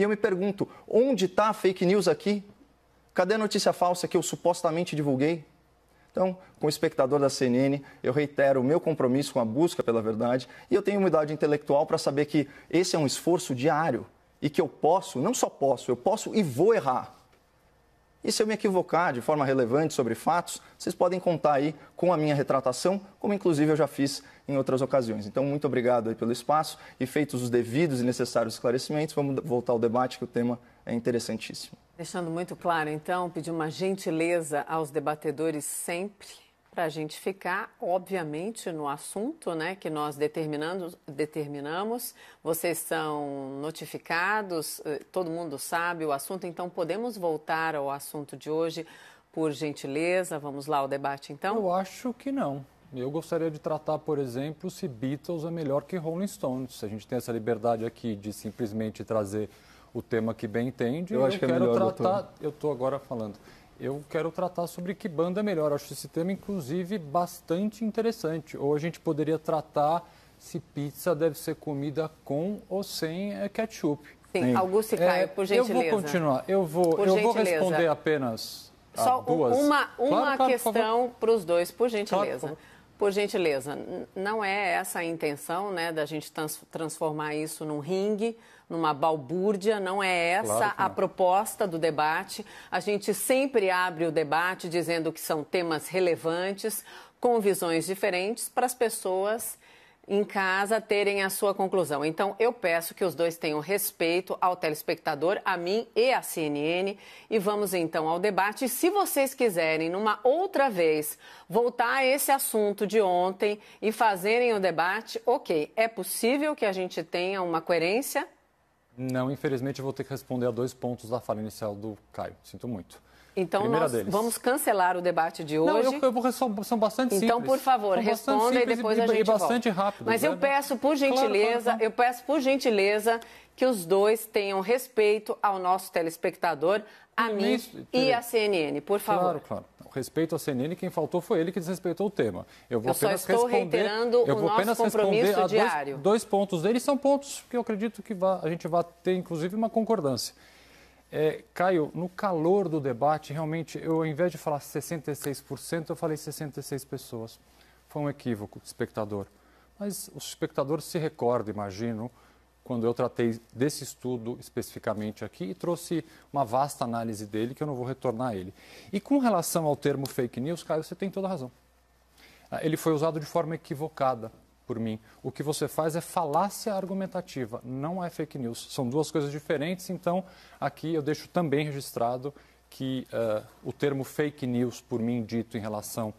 E eu me pergunto, onde está a fake news aqui? Cadê a notícia falsa que eu supostamente divulguei? Então, como espectador da CNN, eu reitero o meu compromisso com a busca pela verdade e eu tenho humildade intelectual para saber que esse é um esforço diário e que eu posso, não só posso, eu posso e vou errar. E se eu me equivocar de forma relevante sobre fatos, vocês podem contar aí com a minha retratação, como inclusive eu já fiz em outras ocasiões. Então, muito obrigado aí pelo espaço e feitos os devidos e necessários esclarecimentos, vamos voltar ao debate que o tema é interessantíssimo. Deixando muito claro, então, pedir uma gentileza aos debatedores sempre para a gente ficar, obviamente, no assunto né, que nós determinamos, determinamos, vocês são notificados, eh, todo mundo sabe o assunto, então podemos voltar ao assunto de hoje, por gentileza. Vamos lá ao debate, então? Eu acho que não. Eu gostaria de tratar, por exemplo, se Beatles é melhor que Rolling Stones. Se a gente tem essa liberdade aqui de simplesmente trazer o tema que bem entende, eu, eu acho que é melhor, tratar. Doutor. Eu estou agora falando eu quero tratar sobre que banda é melhor. Acho esse tema, inclusive, bastante interessante. Ou a gente poderia tratar se pizza deve ser comida com ou sem eh, ketchup. Sim, Sim. Augusto e Caio, é, por gentileza. Eu vou continuar. Eu vou, eu vou responder apenas. Só duas. uma, uma claro, claro, questão para os dois, por gentileza. Claro, por gentileza, não é essa a intenção, né, da gente trans transformar isso num ringue, numa balbúrdia, não é essa claro não. a proposta do debate. A gente sempre abre o debate dizendo que são temas relevantes, com visões diferentes para as pessoas em casa terem a sua conclusão. Então, eu peço que os dois tenham respeito ao telespectador, a mim e à CNN. E vamos então ao debate. Se vocês quiserem, numa outra vez, voltar a esse assunto de ontem e fazerem o debate, ok, é possível que a gente tenha uma coerência? Não, infelizmente eu vou ter que responder a dois pontos da fala inicial do Caio. Sinto muito. Então Primeira nós deles. vamos cancelar o debate de hoje. Não, eu, eu, eu são, são bastante então, simples. Então, por favor, responda e depois e, a gente e bastante volta. rápido. Mas né? eu peço por gentileza, claro, claro. eu peço por gentileza que os dois tenham respeito ao nosso telespectador, a mim e à CNN, por favor. Claro, claro respeito à CNN, quem faltou foi ele que desrespeitou o tema. Eu, vou eu apenas estou responder, reiterando eu vou o apenas nosso compromisso responder diário. Dois, dois, pontos dele são pontos que eu acredito que vá, a gente vai ter, inclusive, uma concordância. É, Caio, no calor do debate, realmente, eu ao invés de falar 66%, eu falei 66 pessoas. Foi um equívoco, espectador. Mas o espectador se recorda, imagino, quando eu tratei desse estudo especificamente aqui e trouxe uma vasta análise dele que eu não vou retornar a ele. E com relação ao termo fake news, Caio, você tem toda a razão. Ah, ele foi usado de forma equivocada por mim. O que você faz é falácia argumentativa, não é fake news. São duas coisas diferentes, então aqui eu deixo também registrado que uh, o termo fake news, por mim dito em relação